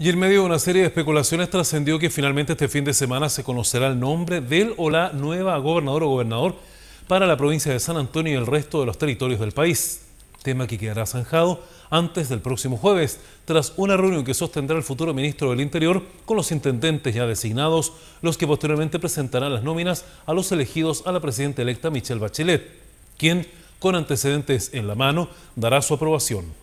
Y en medio de una serie de especulaciones trascendió que finalmente este fin de semana se conocerá el nombre del o la nueva gobernador o gobernador para la provincia de San Antonio y el resto de los territorios del país. Tema que quedará zanjado antes del próximo jueves, tras una reunión que sostendrá el futuro ministro del Interior con los intendentes ya designados, los que posteriormente presentarán las nóminas a los elegidos a la presidenta electa Michelle Bachelet, quien, con antecedentes en la mano, dará su aprobación.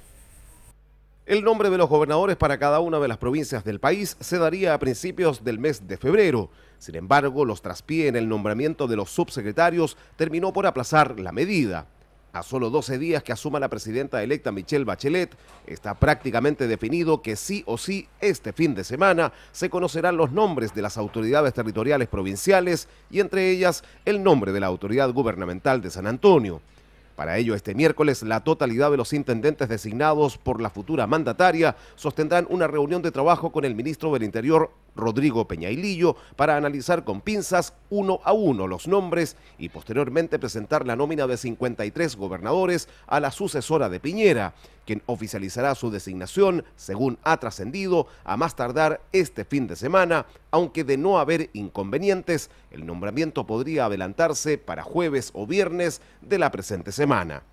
El nombre de los gobernadores para cada una de las provincias del país se daría a principios del mes de febrero. Sin embargo, los traspiés en el nombramiento de los subsecretarios terminó por aplazar la medida. A solo 12 días que asuma la presidenta electa Michelle Bachelet, está prácticamente definido que sí o sí este fin de semana se conocerán los nombres de las autoridades territoriales provinciales y entre ellas el nombre de la autoridad gubernamental de San Antonio. Para ello, este miércoles, la totalidad de los intendentes designados por la futura mandataria sostendrán una reunión de trabajo con el ministro del Interior, Rodrigo Peñailillo para analizar con pinzas uno a uno los nombres y posteriormente presentar la nómina de 53 gobernadores a la sucesora de Piñera, quien oficializará su designación, según ha trascendido, a más tardar este fin de semana, aunque de no haber inconvenientes, el nombramiento podría adelantarse para jueves o viernes de la presente semana.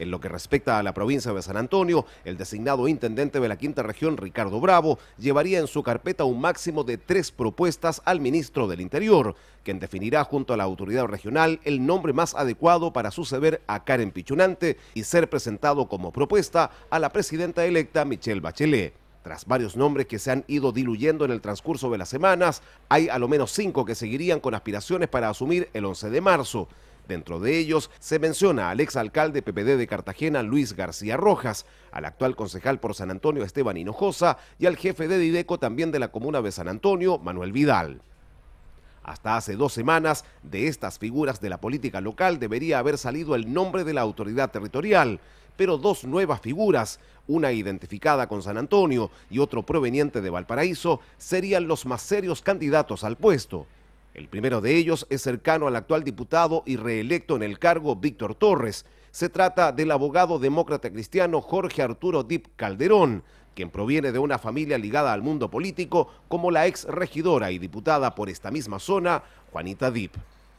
En lo que respecta a la provincia de San Antonio, el designado intendente de la quinta región, Ricardo Bravo, llevaría en su carpeta un máximo de tres propuestas al ministro del Interior, quien definirá junto a la autoridad regional el nombre más adecuado para suceder a Karen Pichunante y ser presentado como propuesta a la presidenta electa Michelle Bachelet. Tras varios nombres que se han ido diluyendo en el transcurso de las semanas, hay a lo menos cinco que seguirían con aspiraciones para asumir el 11 de marzo. Dentro de ellos se menciona al exalcalde PPD de Cartagena, Luis García Rojas, al actual concejal por San Antonio, Esteban Hinojosa, y al jefe de Dideco también de la comuna de San Antonio, Manuel Vidal. Hasta hace dos semanas, de estas figuras de la política local debería haber salido el nombre de la autoridad territorial, pero dos nuevas figuras, una identificada con San Antonio y otro proveniente de Valparaíso, serían los más serios candidatos al puesto. El primero de ellos es cercano al actual diputado y reelecto en el cargo Víctor Torres. Se trata del abogado demócrata cristiano Jorge Arturo Dip Calderón, quien proviene de una familia ligada al mundo político como la ex regidora y diputada por esta misma zona, Juanita Dip.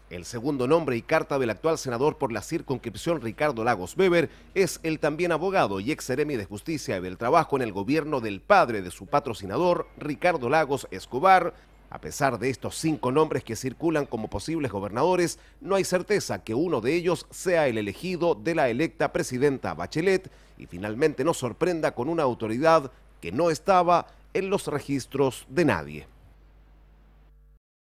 El segundo nombre y carta del actual senador por la circunscripción Ricardo Lagos Weber es el también abogado y ex seremi de justicia y del trabajo en el gobierno del padre de su patrocinador, Ricardo Lagos Escobar, a pesar de estos cinco nombres que circulan como posibles gobernadores, no hay certeza que uno de ellos sea el elegido de la electa presidenta Bachelet y finalmente nos sorprenda con una autoridad que no estaba en los registros de nadie.